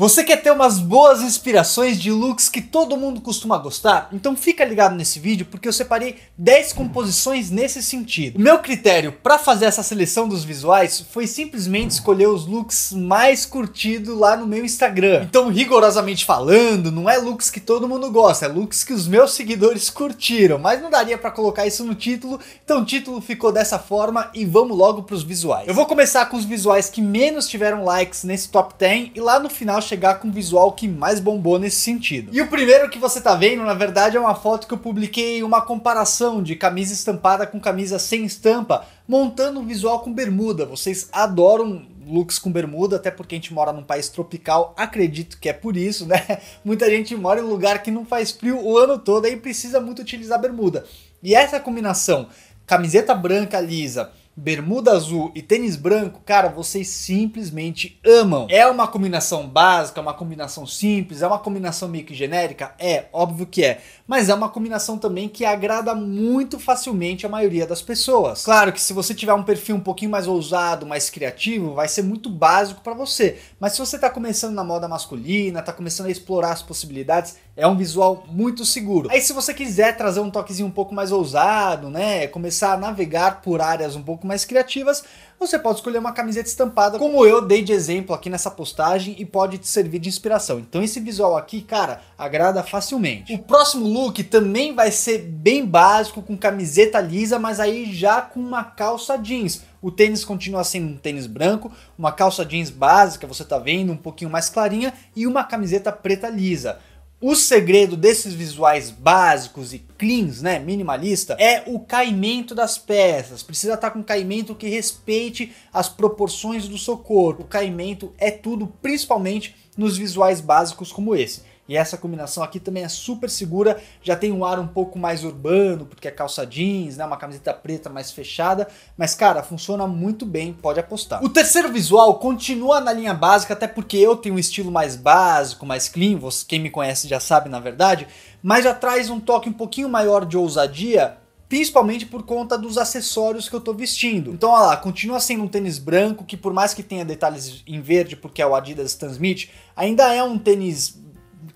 Você quer ter umas boas inspirações de looks que todo mundo costuma gostar? Então fica ligado nesse vídeo porque eu separei 10 composições nesse sentido. O meu critério para fazer essa seleção dos visuais foi simplesmente escolher os looks mais curtidos lá no meu Instagram. Então, rigorosamente falando, não é looks que todo mundo gosta, é looks que os meus seguidores curtiram, mas não daria para colocar isso no título, então o título ficou dessa forma e vamos logo para os visuais. Eu vou começar com os visuais que menos tiveram likes nesse top 10 e lá no final chegar com o visual que mais bombou nesse sentido. E o primeiro que você tá vendo, na verdade, é uma foto que eu publiquei uma comparação de camisa estampada com camisa sem estampa, montando um visual com bermuda. Vocês adoram looks com bermuda, até porque a gente mora num país tropical, acredito que é por isso, né? Muita gente mora em lugar que não faz frio o ano todo e precisa muito utilizar bermuda. E essa combinação, camiseta branca lisa, bermuda azul e tênis branco, cara, vocês simplesmente amam. É uma combinação básica, é uma combinação simples, é uma combinação meio que genérica? É, óbvio que é. Mas é uma combinação também que agrada muito facilmente a maioria das pessoas. Claro que se você tiver um perfil um pouquinho mais ousado, mais criativo, vai ser muito básico para você. Mas se você tá começando na moda masculina, tá começando a explorar as possibilidades, é um visual muito seguro. Aí se você quiser trazer um toquezinho um pouco mais ousado, né, começar a navegar por áreas um pouco mais criativas, você pode escolher uma camiseta estampada, como eu dei de exemplo aqui nessa postagem e pode te servir de inspiração. Então esse visual aqui, cara, agrada facilmente. O próximo look também vai ser bem básico, com camiseta lisa, mas aí já com uma calça jeans. O tênis continua sendo um tênis branco, uma calça jeans básica, você tá vendo, um pouquinho mais clarinha, e uma camiseta preta lisa. O segredo desses visuais básicos e cleans, né, minimalista, é o caimento das peças. Precisa estar tá com um caimento que respeite as proporções do seu corpo. O caimento é tudo, principalmente nos visuais básicos como esse. E essa combinação aqui também é super segura, já tem um ar um pouco mais urbano, porque é calça jeans, né, uma camiseta preta mais fechada, mas cara, funciona muito bem, pode apostar. O terceiro visual continua na linha básica, até porque eu tenho um estilo mais básico, mais clean, quem me conhece já sabe na verdade, mas já traz um toque um pouquinho maior de ousadia principalmente por conta dos acessórios que eu tô vestindo. Então, olha lá, continua sendo um tênis branco que por mais que tenha detalhes em verde, porque é o Adidas Transmit, ainda é um tênis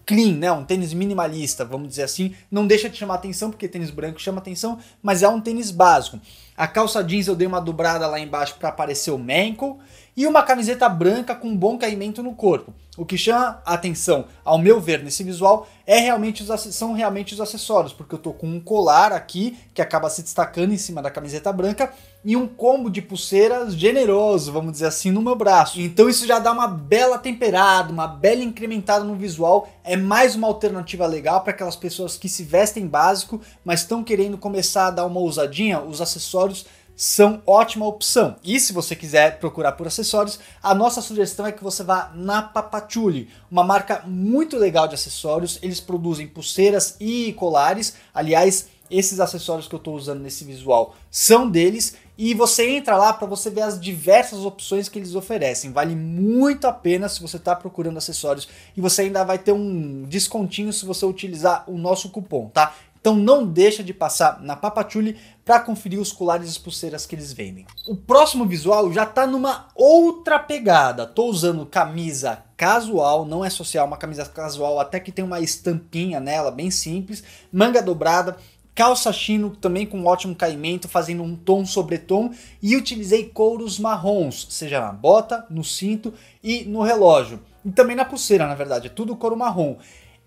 clean, né? Um tênis minimalista, vamos dizer assim. Não deixa de chamar atenção, porque tênis branco chama atenção, mas é um tênis básico. A calça jeans eu dei uma dobrada lá embaixo para aparecer o Menkel. E uma camiseta branca com bom caimento no corpo. O que chama atenção, ao meu ver, nesse visual, é realmente os, são realmente os acessórios, porque eu tô com um colar aqui que acaba se destacando em cima da camiseta branca e um combo de pulseiras generoso, vamos dizer assim, no meu braço. Então isso já dá uma bela temperada, uma bela incrementada no visual. É mais uma alternativa legal para aquelas pessoas que se vestem básico, mas estão querendo começar a dar uma ousadinha. Os acessórios são ótima opção. E se você quiser procurar por acessórios, a nossa sugestão é que você vá na Papachuli, uma marca muito legal de acessórios. Eles produzem pulseiras e colares, aliás, esses acessórios que eu estou usando nesse visual são deles e você entra lá para você ver as diversas opções que eles oferecem. Vale muito a pena se você está procurando acessórios e você ainda vai ter um descontinho se você utilizar o nosso cupom, tá? Então não deixa de passar na Papachuli para conferir os colares e pulseiras que eles vendem. O próximo visual já está numa outra pegada. Tô usando camisa casual, não é social, uma camisa casual até que tem uma estampinha nela, bem simples, manga dobrada, calça chino também com ótimo caimento, fazendo um tom sobre tom e utilizei couros marrons, seja na bota, no cinto e no relógio. E também na pulseira, na verdade, é tudo couro marrom.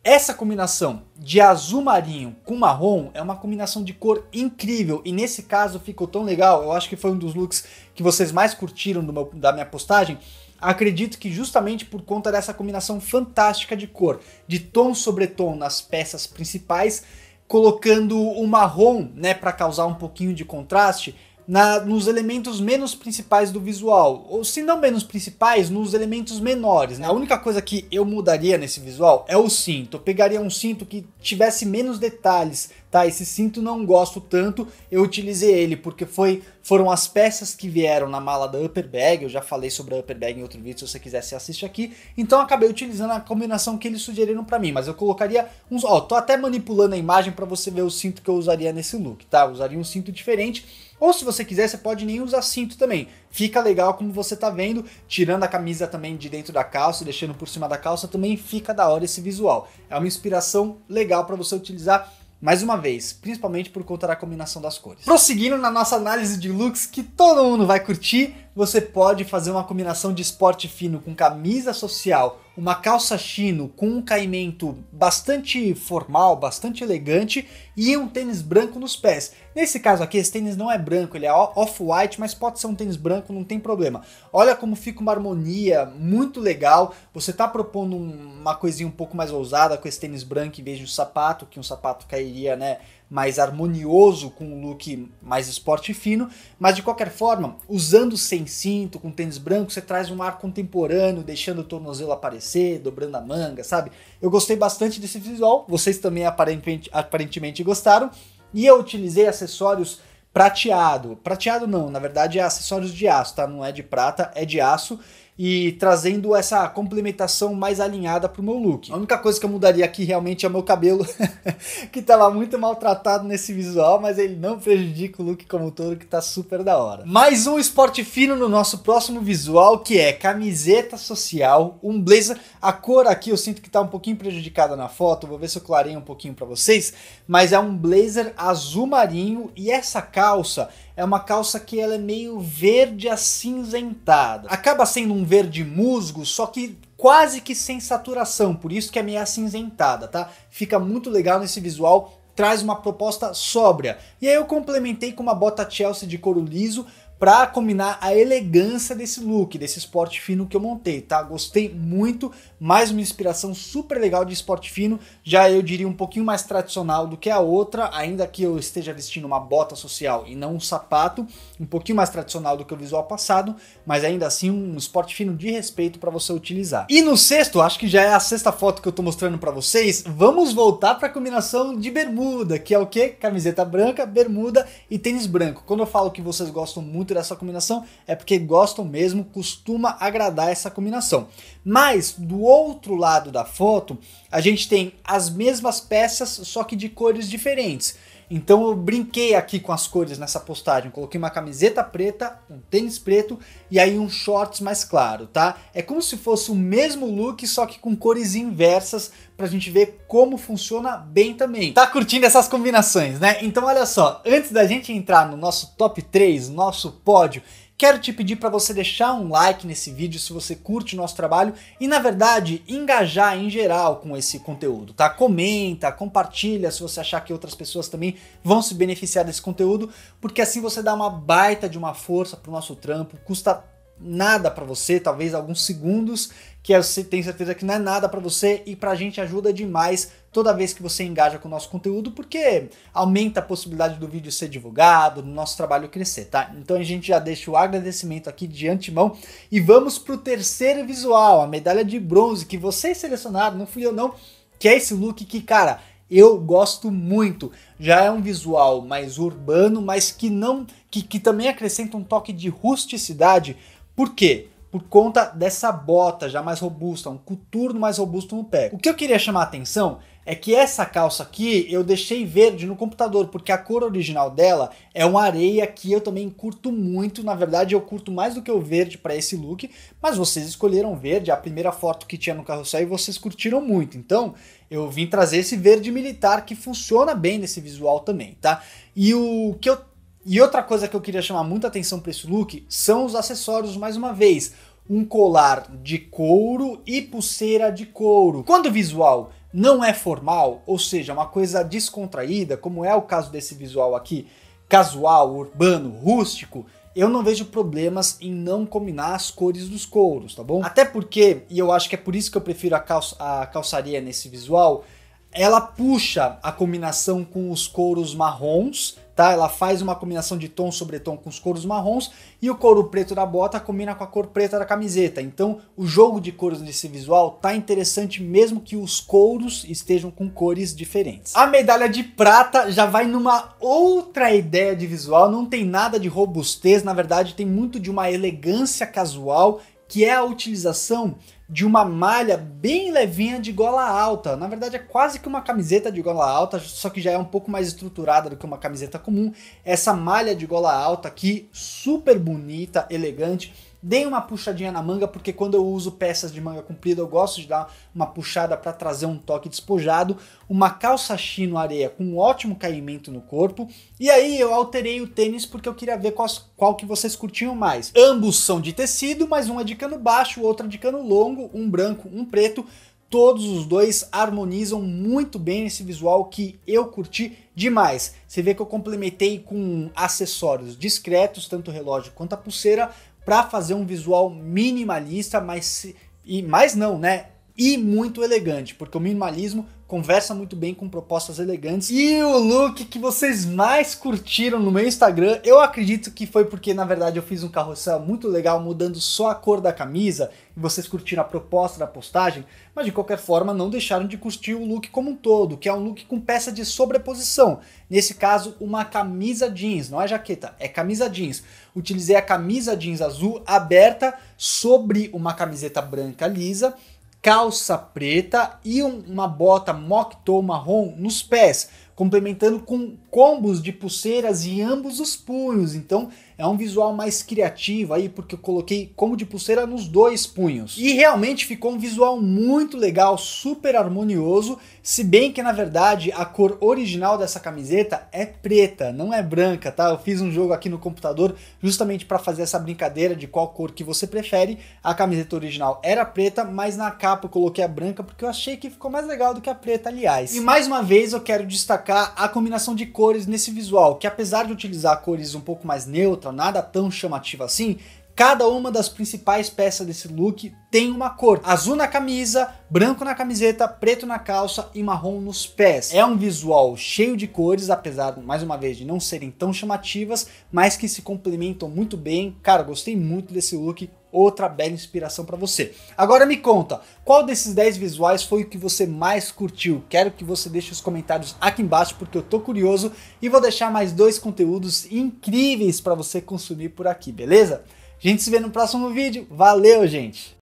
Essa combinação de azul marinho com marrom é uma combinação de cor incrível e nesse caso ficou tão legal. Eu acho que foi um dos looks que vocês mais curtiram meu, da minha postagem. Acredito que justamente por conta dessa combinação fantástica de cor, de tom sobre tom nas peças principais colocando o marrom, né, para causar um pouquinho de contraste, na, nos elementos menos principais do visual. Ou se não menos principais, nos elementos menores. Né? A única coisa que eu mudaria nesse visual é o cinto. Eu pegaria um cinto que tivesse menos detalhes, tá? Esse cinto não gosto tanto, eu utilizei ele porque foi, foram as peças que vieram na mala da Upper Bag. Eu já falei sobre a Upper Bag em outro vídeo, se você quiser se assiste aqui. Então acabei utilizando a combinação que eles sugeriram para mim, mas eu colocaria uns, ó, tô até manipulando a imagem para você ver o cinto que eu usaria nesse look, tá? Eu usaria um cinto diferente ou se você quiser, você pode nem usar cinto também. Fica legal como você tá vendo, tirando a camisa também de dentro da calça, deixando por cima da calça, também fica da hora esse visual. É uma inspiração legal para você utilizar mais uma vez, principalmente por conta da combinação das cores. Prosseguindo na nossa análise de looks que todo mundo vai curtir, você pode fazer uma combinação de esporte fino com camisa social, uma calça chino com um caimento bastante formal, bastante elegante e um tênis branco nos pés. Nesse caso aqui, esse tênis não é branco, ele é off-white, mas pode ser um tênis branco, não tem problema. Olha como fica uma harmonia muito legal. Você está propondo uma coisinha um pouco mais ousada com esse tênis branco em vez de um sapato, que um sapato cairia, né? mais harmonioso, com um look mais esporte fino, mas de qualquer forma, usando sem cinto, com tênis branco, você traz um ar contemporâneo, deixando o tornozelo aparecer, dobrando a manga, sabe? Eu gostei bastante desse visual, vocês também aparentemente, aparentemente gostaram, e eu utilizei acessórios prateado, prateado não, na verdade é acessórios de aço, tá? Não é de prata, é de aço, e trazendo essa complementação mais alinhada pro meu look. A única coisa que eu mudaria aqui realmente é o meu cabelo, que tá lá muito maltratado nesse visual, mas ele não prejudica o look como um todo, que tá super da hora. Mais um esporte fino no nosso próximo visual, que é camiseta social, um blazer. A cor aqui eu sinto que tá um pouquinho prejudicada na foto, vou ver se eu clareio um pouquinho para vocês, mas é um blazer azul marinho e essa calça é uma calça que ela é meio verde acinzentada. Acaba sendo um verde musgo, só que quase que sem saturação, por isso que é meio acinzentada, tá? Fica muito legal nesse visual, traz uma proposta sóbria. E aí eu complementei com uma bota Chelsea de couro liso, para combinar a elegância desse look, desse esporte fino que eu montei, tá? Gostei muito, mais uma inspiração super legal de esporte fino, já eu diria um pouquinho mais tradicional do que a outra, ainda que eu esteja vestindo uma bota social e não um sapato, um pouquinho mais tradicional do que o visual passado, mas ainda assim um esporte fino de respeito para você utilizar. E no sexto, acho que já é a sexta foto que eu tô mostrando para vocês, vamos voltar para a combinação de bermuda, que é o que? Camiseta branca, bermuda e tênis branco. Quando eu falo que vocês gostam muito muito dessa combinação é porque gostam mesmo, costuma agradar essa combinação. Mas do outro lado da foto, a gente tem as mesmas peças, só que de cores diferentes. Então eu brinquei aqui com as cores nessa postagem. Coloquei uma camiseta preta, um tênis preto e aí um shorts mais claro, tá? É como se fosse o mesmo look, só que com cores inversas pra gente ver como funciona bem também. Tá curtindo essas combinações, né? Então olha só, antes da gente entrar no nosso top 3, nosso pódio, Quero te pedir para você deixar um like nesse vídeo se você curte o nosso trabalho e, na verdade, engajar em geral com esse conteúdo, tá? Comenta, compartilha se você achar que outras pessoas também vão se beneficiar desse conteúdo, porque assim você dá uma baita de uma força pro nosso trampo, custa nada para você, talvez alguns segundos, que é, você tem certeza que não é nada para você e para a gente ajuda demais toda vez que você engaja com o nosso conteúdo, porque aumenta a possibilidade do vídeo ser divulgado, do nosso trabalho crescer, tá? Então a gente já deixa o agradecimento aqui de antemão e vamos pro terceiro visual, a medalha de bronze que vocês selecionaram, não fui eu não, que é esse look que, cara, eu gosto muito. Já é um visual mais urbano, mas que não que, que também acrescenta um toque de rusticidade por quê? Por conta dessa bota já mais robusta, um coturno mais robusto no pé. O que eu queria chamar a atenção é que essa calça aqui eu deixei verde no computador, porque a cor original dela é uma areia que eu também curto muito. Na verdade, eu curto mais do que o verde para esse look, mas vocês escolheram verde, é a primeira foto que tinha no carrossel e vocês curtiram muito. Então, eu vim trazer esse verde militar que funciona bem nesse visual também, tá? E o que eu e outra coisa que eu queria chamar muita atenção para esse look são os acessórios mais uma vez. Um colar de couro e pulseira de couro. Quando o visual não é formal, ou seja, uma coisa descontraída, como é o caso desse visual aqui, casual, urbano, rústico, eu não vejo problemas em não combinar as cores dos couros, tá bom? Até porque, e eu acho que é por isso que eu prefiro a, calça, a calçaria nesse visual, ela puxa a combinação com os couros marrons tá? Ela faz uma combinação de tom sobre tom com os couros marrons e o couro preto da bota combina com a cor preta da camiseta. Então, o jogo de cores nesse visual tá interessante mesmo que os couros estejam com cores diferentes. A medalha de prata já vai numa outra ideia de visual, não tem nada de robustez, na verdade tem muito de uma elegância casual que é a utilização de uma malha bem levinha de gola alta. Na verdade, é quase que uma camiseta de gola alta, só que já é um pouco mais estruturada do que uma camiseta comum. Essa malha de gola alta aqui, super bonita, elegante Dei uma puxadinha na manga, porque quando eu uso peças de manga comprida, eu gosto de dar uma puxada para trazer um toque despojado. Uma calça chino areia com um ótimo caimento no corpo. E aí eu alterei o tênis porque eu queria ver qual, qual que vocês curtiam mais. Ambos são de tecido, mas um é de cano baixo, outro é de cano longo, um branco, um preto todos os dois harmonizam muito bem esse visual que eu curti demais. Você vê que eu complementei com acessórios discretos, tanto o relógio quanto a pulseira, para fazer um visual minimalista, mas e mais não, né? E muito elegante, porque o minimalismo conversa muito bem com propostas elegantes. E o look que vocês mais curtiram no meu Instagram, eu acredito que foi porque na verdade eu fiz um carrossel muito legal mudando só a cor da camisa e vocês curtiram a proposta da postagem, mas de qualquer forma não deixaram de curtir o look como um todo, que é um look com peça de sobreposição. Nesse caso, uma camisa jeans, não é jaqueta, é camisa jeans. Utilizei a camisa jeans azul aberta sobre uma camiseta branca lisa calça preta e um, uma bota mock-toe marrom nos pés, complementando com combos de pulseiras em ambos os punhos. Então é um visual mais criativo aí, porque eu coloquei combo de pulseira nos dois punhos. E realmente ficou um visual muito legal, super harmonioso se bem que na verdade a cor original dessa camiseta é preta, não é branca, tá? Eu fiz um jogo aqui no computador justamente para fazer essa brincadeira de qual cor que você prefere. A camiseta original era preta, mas na capa eu coloquei a branca porque eu achei que ficou mais legal do que a preta, aliás. E mais uma vez eu quero destacar a combinação de cores nesse visual, que apesar de utilizar cores um pouco mais neutra, nada tão chamativa assim, Cada uma das principais peças desse look tem uma cor: azul na camisa, branco na camiseta, preto na calça e marrom nos pés. É um visual cheio de cores, apesar mais uma vez de não serem tão chamativas, mas que se complementam muito bem. Cara, gostei muito desse look. Outra bela inspiração para você. Agora me conta, qual desses 10 visuais foi o que você mais curtiu? Quero que você deixe os comentários aqui embaixo porque eu tô curioso e vou deixar mais dois conteúdos incríveis para você consumir por aqui, beleza? A gente se vê no próximo vídeo. Valeu, gente!